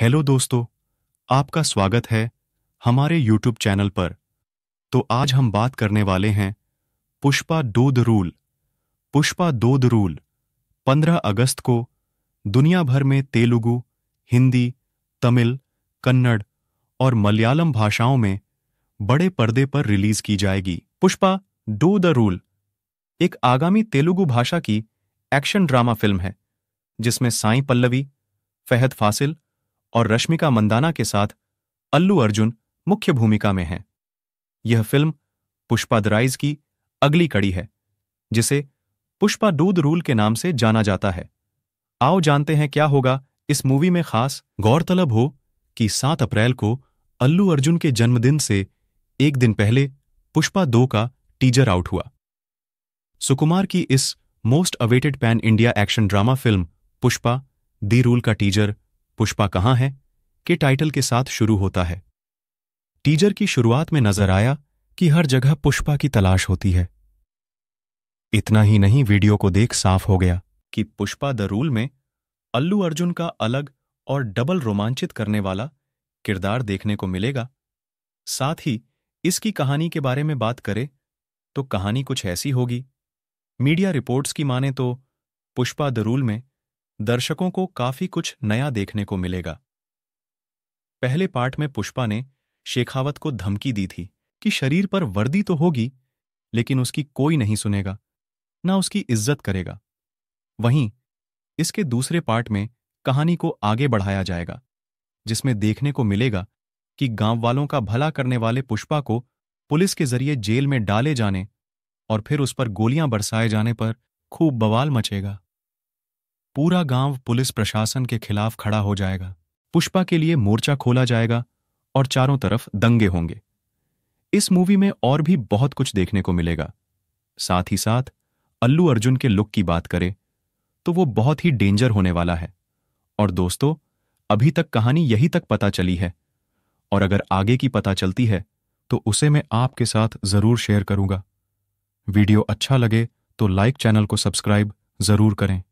hello दोस्तों आपका स्वागत है हमारे यूट्यूब चैनल पर तो आज हम बात करने वाले हैं पुष्पा दूध द रूल पुष्पा दो द रूल 15 अगस्त को दुनिया भर में तेलुगु हिंदी तमिल कन्नड़ और मलयालम भाषाओं में बड़े पर्दे पर रिलीज की जाएगी पुष्पा डो द रूल एक आगामी तेलुगु भाषा की एक्शन ड्रामा फिल्म है जिसमें साई पल्लवी फहद फासिल और रश्मिका मंदाना के साथ अल्लू अर्जुन मुख्य भूमिका में हैं यह फिल्म पुष्पा दराइज की अगली कड़ी है जिसे पुष्पा दूध रूल के नाम से जाना जाता है आओ जानते हैं क्या होगा इस मूवी में खास गौरतलब हो कि 7 अप्रैल को अल्लू अर्जुन के जन्मदिन से एक दिन पहले पुष्पा दो का टीजर आउट हुआ सुकुमार की इस most awaited pan India action drama film Pushpa the rule का टीजर पुष्पा कहाँ है के टाइटल के साथ शुरू होता है टीजर की शुरुआत में नजर आया कि हर जगह पुष्पा की तलाश होती है इतना ही नहीं वीडियो को देख साफ हो गया कि पुष्पा द रूल में अल्लू अर्जुन का अलग और डबल रोमांचित करने वाला किरदार देखने को मिलेगा साथ ही इसकी कहानी के बारे में बात करें तो कहानी कुछ ऐसी होगी मीडिया रिपोर्ट्स की माने तो पुष्पा द रूल में दर्शकों को काफी कुछ नया देखने को मिलेगा पहले पार्ट में पुष्पा ने शेखावत को धमकी दी थी कि शरीर पर वर्दी तो होगी लेकिन उसकी कोई नहीं सुनेगा ना उसकी इज्जत करेगा वहीं इसके दूसरे पार्ट में कहानी को आगे बढ़ाया जाएगा जिसमें देखने को मिलेगा कि गांव वालों का भला करने वाले पुष्पा को पुलिस के जरिए जेल में डाले जाने और फिर उस पर गोलियां बरसाए जाने पर खूब बवाल मचेगा पूरा गांव पुलिस प्रशासन के खिलाफ खड़ा हो जाएगा पुष्पा के लिए मोर्चा खोला जाएगा और चारों तरफ दंगे होंगे इस मूवी में और भी बहुत कुछ देखने को मिलेगा साथ ही साथ अल्लू अर्जुन के लुक की बात करें तो वो बहुत ही डेंजर होने वाला है और दोस्तों अभी तक कहानी यही तक पता चली है और अगर आगे की पता चलती है तो उसे मैं आपके साथ ज़रूर शेयर करूंगा वीडियो अच्छा लगे तो लाइक चैनल को सब्सक्राइब ज़रूर करें